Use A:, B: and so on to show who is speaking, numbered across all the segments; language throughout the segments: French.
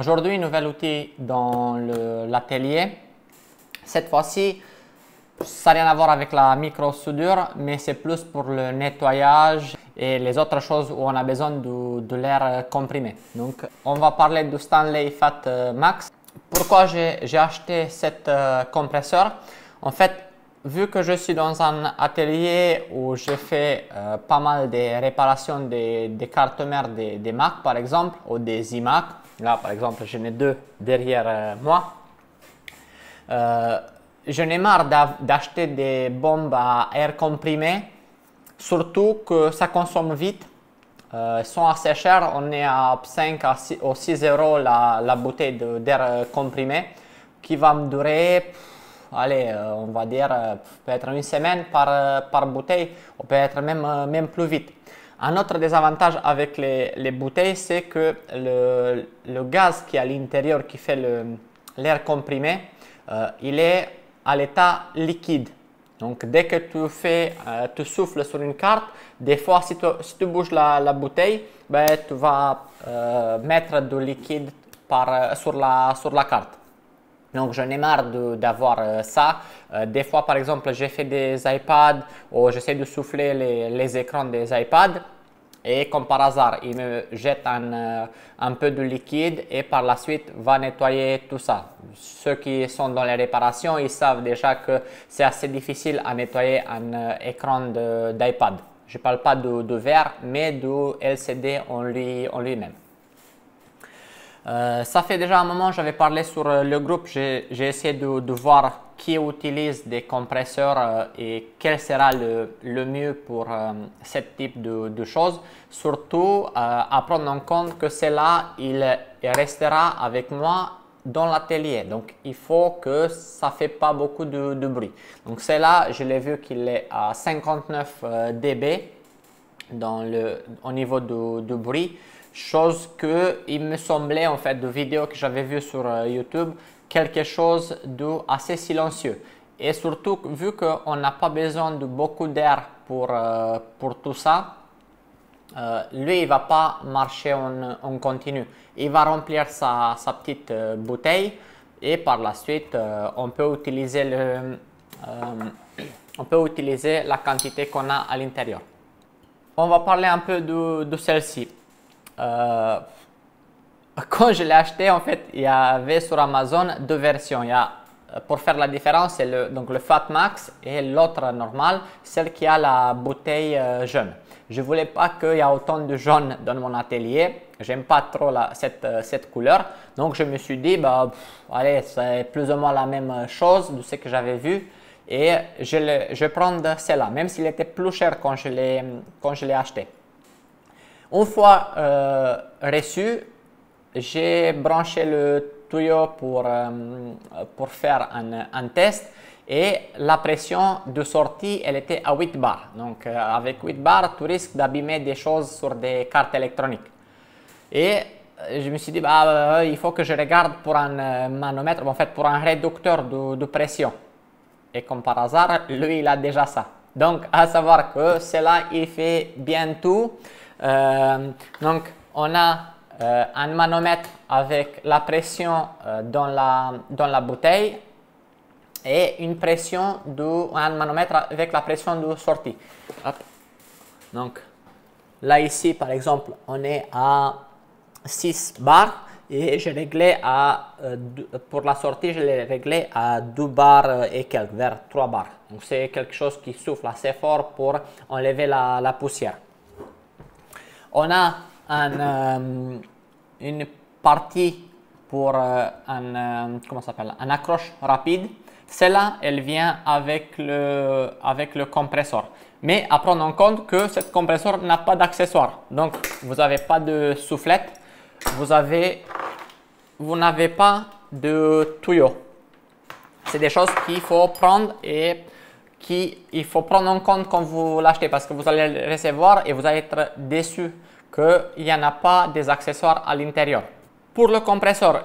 A: Aujourd'hui, nouvel outil dans l'atelier. Cette fois-ci, ça n'a rien à voir avec la micro-soudure, mais c'est plus pour le nettoyage et les autres choses où on a besoin de, l'air comprimé. Donc, on va parler du Stanley Fat euh, Max. Pourquoi j'ai acheté cet euh, compresseur En fait, vu que je suis dans un atelier où je fais euh, pas mal de réparations des, cartes mères des, des Mac, par exemple, ou des iMac, Là, par exemple, j'en ai deux derrière euh, moi. Euh, je n'ai marre d'acheter des bombes à air comprimé, surtout que ça consomme vite. Euh, sont assez chères, on est à 5 à 6, ou 6 euros la, bouteille d'air comprimé qui va me durer, allez, on va dire peut-être une semaine par, bouteille ou peut-être même plus vite. Un autre désavantage avec les, bouteilles, c'est que le, gaz qui est à l'intérieur, qui fait l'air comprimé, euh, il est à l'état liquide. Donc dès que tu fais, euh, souffles sur une carte, des fois si tu, bouges la, bouteille, ben, tu vas euh, mettre du liquide sur la carte. Donc j'en ai marre d'avoir euh, ça. Euh, des fois, par exemple, j'ai fait des iPads ou j'essaie de souffler les, écrans des iPads. Et comme par hasard, il me jette un, euh, un, peu de liquide et par la suite va nettoyer tout ça. Ceux qui sont dans les réparations, ils savent déjà que c'est assez difficile à nettoyer un écran d'iPad. Je ne parle pas de, verre, mais de LCD en lui-même. En lui euh, ça fait déjà un moment, j'avais parlé sur euh, le groupe, j'ai essayé de, voir qui utilise des compresseurs euh, et quel sera le, le mieux pour ce type de, de choses. Surtout à prendre en compte que cela, il restera avec moi dans l'atelier. Donc il faut que ça ne fait pas beaucoup de, bruit. Donc celle-là, je l'ai vu qu'il est à 59 dB dans le, au niveau de, de bruit chose que il me semblait en fait de vidéos que j'avais vues sur euh, YouTube quelque chose de assez silencieux et surtout vu qu'on n'a pas besoin de beaucoup d'air pour, euh, pour tout ça euh, lui il va pas marcher en, continu il va remplir sa, petite bouteille et par la suite on peut utiliser le on peut utiliser la quantité qu'on a à l'intérieur on va parler un peu de celle-ci euh, quand je l'ai acheté, en fait, il y avait sur Amazon deux versions. Il y a, euh, pour faire la différence, c'est le, donc le Fat Max et l'autre normal, celle qui a la bouteille euh, jaune. Je voulais pas qu'il y ait autant de jaune dans mon atelier. J'aime pas trop cette, cette, couleur. Donc je me suis dit, bah, allez, c'est plus ou moins la même chose de ce que j'avais vu. Et je, le, je celle-là, même s'il était plus cher quand je l'ai acheté. Une fois euh, reçu, j'ai branché le tuyau pour, euh, pour faire un, test et la pression de sortie, elle était à 8 bars. Donc euh, avec 8 bars, tu risques d'abîmer des choses sur des cartes électroniques. Et je me suis dit, bah, bah, bah, il faut que je regarde pour un manomètre, en fait pour un réducteur de, de pression. Et comme par hasard, lui, il a déjà ça. Donc, à savoir que cela, il fait bien tout. Euh, donc, on a euh, un manomètre avec la pression euh, dans, la, dans la bouteille et une pression un manomètre avec la pression de sortie. Donc là ici par exemple on est à 6 bars et j'ai réglé à, pour la sortie je l'ai réglé à 2 bars et quelques, vers 3 bars. Donc c'est quelque chose qui souffle assez fort pour enlever la poussière on a un, euh, une partie pour euh, un, euh, comment s'appelle, un accroche rapide. Celle-là, elle vient avec le, avec le compresseur. Mais à prendre en compte que ce compresseur n'a pas d'accessoire. Donc, vous n'avez pas de soufflette, vous avez, vous n'avez pas de tuyau. C'est des choses qu'il faut prendre et qui il faut prendre en compte quand vous l'achetez parce que vous allez le recevoir et vous allez être déçu qu'il n'y en a pas des accessoires à l'intérieur. Pour le compresseur,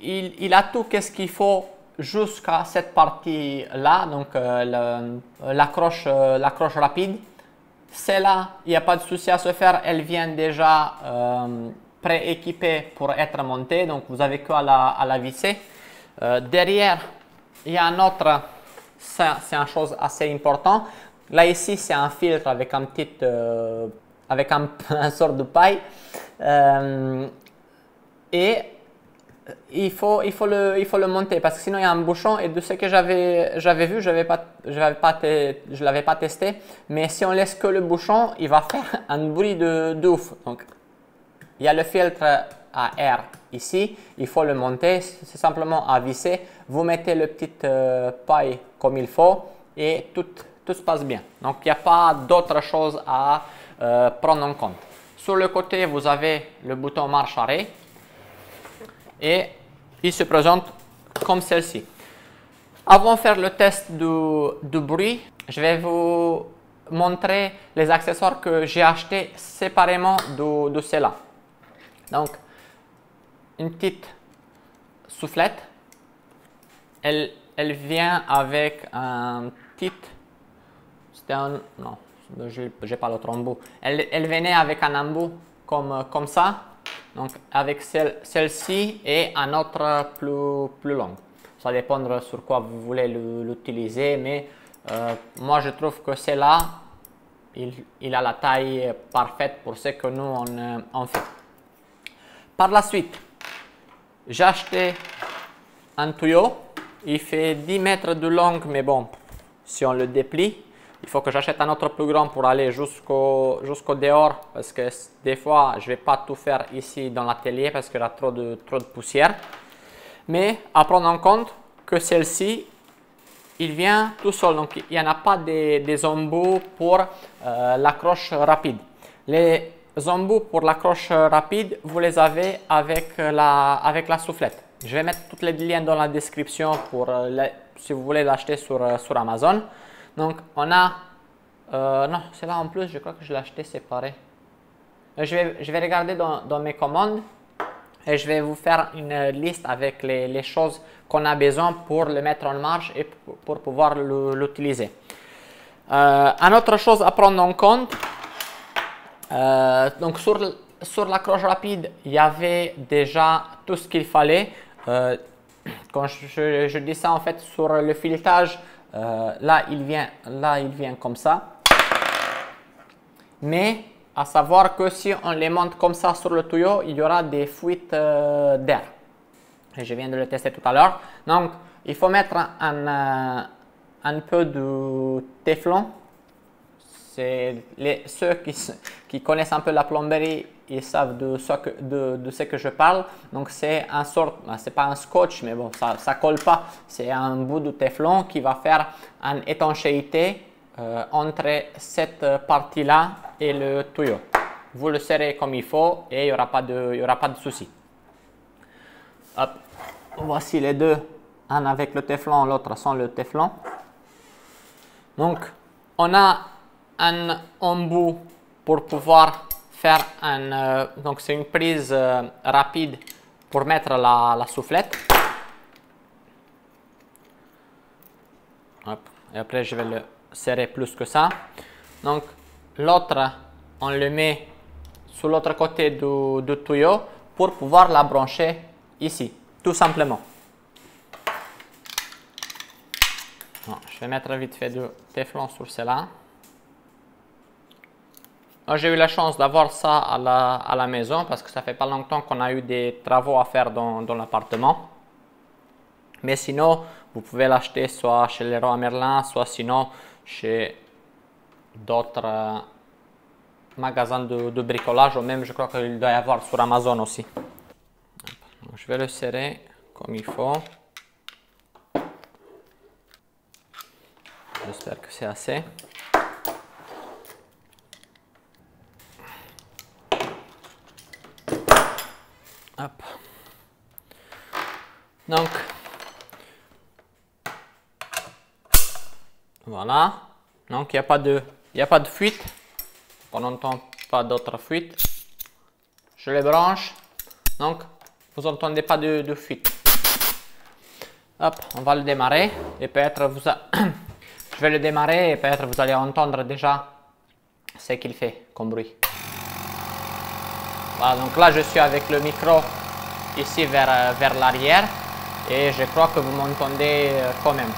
A: il, a tout ce qu'il faut jusqu'à cette partie-là, donc euh, euh, euh, l'accroche rapide. Celle-là, il n'y a pas de souci à se faire, elle vient déjà euh, prééquipée pour être montée, donc vous avez qu'à à la visser. derrière, il y a un autre c'est une chose assez importante. Là, ici, c'est un filtre avec un petit, euh, avec un, un, sort de paille. Euh, et euh, il faut, il, faut le, il faut le monter parce que sinon il y a un bouchon et de ce que j'avais vu, je ne pas, pas je l'avais pas testé, mais si on laisse que le bouchon, il va faire un bruit de, de ouf. Donc il y a le filtre à air ici, il faut le monter, c'est simplement à visser. Vous mettez le petit paille comme il faut et tout, tout se passe bien. Donc, il n'y a pas d'autre chose à euh, prendre en compte. Sur le côté, vous avez le bouton marche arrêt et il se présente comme celle-ci. Avant de faire le test du, bruit, je vais vous montrer les accessoires que j'ai acheté séparément de, de là Donc, une petite soufflette. Elle elle vient avec un petit. C'était un. Non, j'ai pas l'autre embout. Elle, elle, venait avec un embout comme, comme ça. Donc avec celle-ci et un autre plus, plus long. Ça dépendre sur quoi vous voulez l'utiliser, mais euh, moi je trouve que celle-là, il, il, a la taille parfaite pour ce que nous on, euh, on fait. Par la suite, j'ai acheté un tuyau il fait 10 mètres de long, mais bon, si on le déplie, il faut que j'achète un autre plus grand pour aller jusqu'au jusqu'au dehors parce que des fois je vais pas tout faire ici dans l'atelier parce qu'il y a trop de, trop de poussière. Mais à prendre en compte que celle-ci, il vient tout seul, donc il n'y en a pas des, des embouts pour euh, l'accroche rapide. Les embouts pour l'accroche rapide, vous les avez avec la, avec la soufflette. Je vais mettre tous les liens dans la description pour euh, si vous voulez l'acheter sur, euh, sur Amazon. Donc on a... Euh, non, c'est là en plus, je crois que je l'ai acheté séparé. Je vais, je vais regarder dans, mes commandes et je vais vous faire une liste avec les, choses qu'on a besoin pour le mettre en marche et pour, pouvoir l'utiliser. Euh, une autre chose à prendre en compte, donc sur, sur croche rapide, il y avait déjà tout ce qu'il fallait. Euh, quand je, dis ça en fait sur le filetage, euh, là, il vient, là il vient comme ça. Mais à savoir que si on les monte comme ça sur le tuyau, il y aura des fuites euh, d'air. Je viens de le tester tout à l'heure. Donc il faut mettre un, un peu de téflon. C'est ceux qui, qui connaissent un peu la plomberie ils savent de, ce que, de, ce que je parle. Donc c'est un sort, ben, c'est pas un scotch, mais bon, ça, ça colle pas. C'est un bout de Teflon qui va faire une étanchéité euh, entre cette partie-là et le tuyau. Vous le serrez comme il faut et il n'y aura pas de, y aura pas de souci. Voici les deux, un avec le Teflon, l'autre sans le Teflon. Donc, on a un embout pour pouvoir faire un... Euh, donc c'est une prise euh, rapide pour mettre la, soufflette. Et après je vais le serrer plus que ça. Donc l'autre, on le met sur l'autre côté du, tuyau pour pouvoir la brancher ici, tout simplement. je vais mettre vite fait du téflon sur cela. Ah, j'ai eu la chance d'avoir ça à la, maison parce que ça fait pas longtemps qu'on a eu des travaux à faire dans, l'appartement. Mais sinon, vous pouvez l'acheter soit chez Leroy Merlin, soit sinon chez d'autres euh, magasins de, de, bricolage ou même je crois qu'il doit y avoir sur Amazon aussi. Je vais le serrer comme il faut. J'espère que c'est assez. Donc, voilà. Donc, il n'y a, pas de, a pas de fuite. On n'entend pas d'autres fuites, Je les branche. Donc, vous n'entendez pas de, fuite. Hop, on va le démarrer. Et peut-être vous... Je vais le démarrer et peut-être vous allez entendre déjà ce qu'il fait comme bruit. Voilà, donc là je suis avec le micro ici vers, euh, vers l'arrière. Et je crois que vous m'entendez euh, quand même.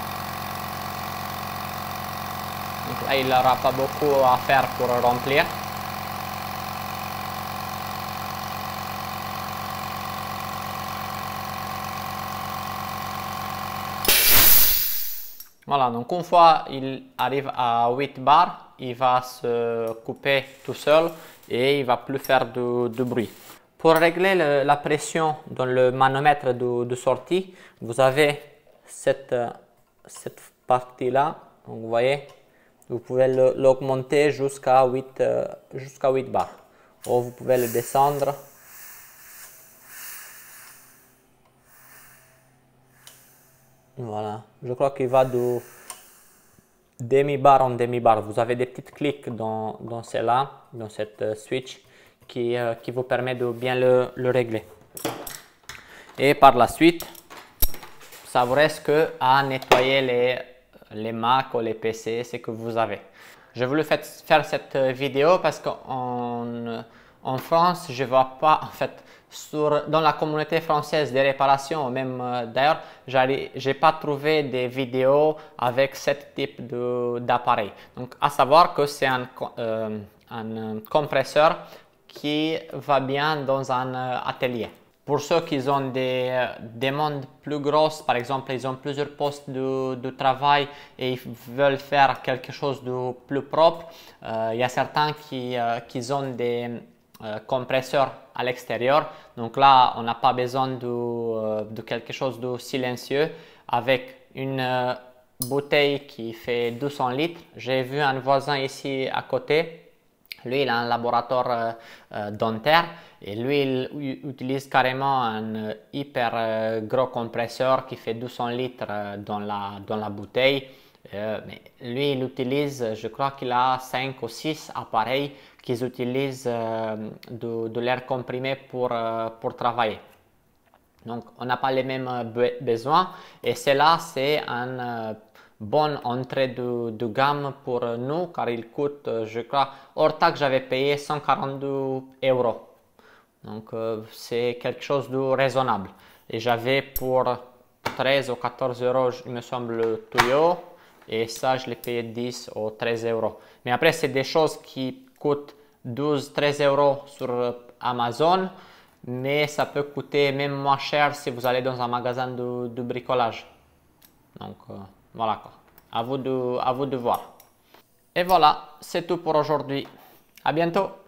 A: Donc là, il n'aura pas beaucoup à faire pour remplir. Voilà, donc une fois il arrive à 8 bars, il va se couper tout seul et il va plus faire de bruit. Pour régler la pression dans le manomètre de, sortie, vous avez cette, euh, cette partie-là. vous vous pouvez l'augmenter jusqu'à 8, euh, jusqu'à 8 bars. Ou vous pouvez le descendre. Voilà, je crois qu'il va de demi-bar en demi-bar. Vous avez des petites clics dans, dans celle-là, dans cette euh, switch. Euh, qui, vous permet de bien le, régler. Et par la suite, ça vous reste que à nettoyer les, les Mac ou les PC que vous avez. Je voulais faire cette vidéo parce qu'en en France, je ne vois pas, en fait, sur, dans la communauté française des réparations, même euh, d'ailleurs, je n'ai pas trouvé des vidéos avec ce type d'appareil. Donc, à savoir que c'est un, euh, un compresseur qui va bien dans un euh, atelier. Pour ceux qui ont des euh, demandes plus grosses, par exemple, ils ont plusieurs postes de, travail et ils veulent faire quelque chose de plus propre, euh, il y a certains qui, qui ont des compresseurs à l'extérieur. Donc là, on n'a pas besoin de, de, quelque chose de silencieux avec une bouteille qui fait 200 litres. J'ai vu un voisin ici à côté lui, il a un laboratoire euh, euh, dentaire et lui, il utilise carrément un euh, hyper gros compresseur qui fait 200 litres dans, la, dans la bouteille. mais lui, il utilise, je crois qu'il a 5 ou 6 appareils qu'ils utilisent de, l'air comprimé pour, pour travailler. Donc, on n'a pas les mêmes besoins et cela, c'est un bonne entrée de, gamme pour nous car il coûte, euh, je crois, hors taxe, j'avais payé 142 euros. Donc euh, c'est quelque chose de raisonnable. Et j'avais pour 13 ou 14 euros, il me semble, le tuyau. Et ça, je l'ai payé 10 ou 13 euros. Mais après, c'est des choses qui coûtent 12-13 euros sur euh, Amazon. Mais ça peut coûter même moins cher si vous allez dans un magasin de, bricolage. Donc, voilà quoi. À vous de, à vous de voir. Et voilà, c'est tout pour aujourd'hui. À bientôt.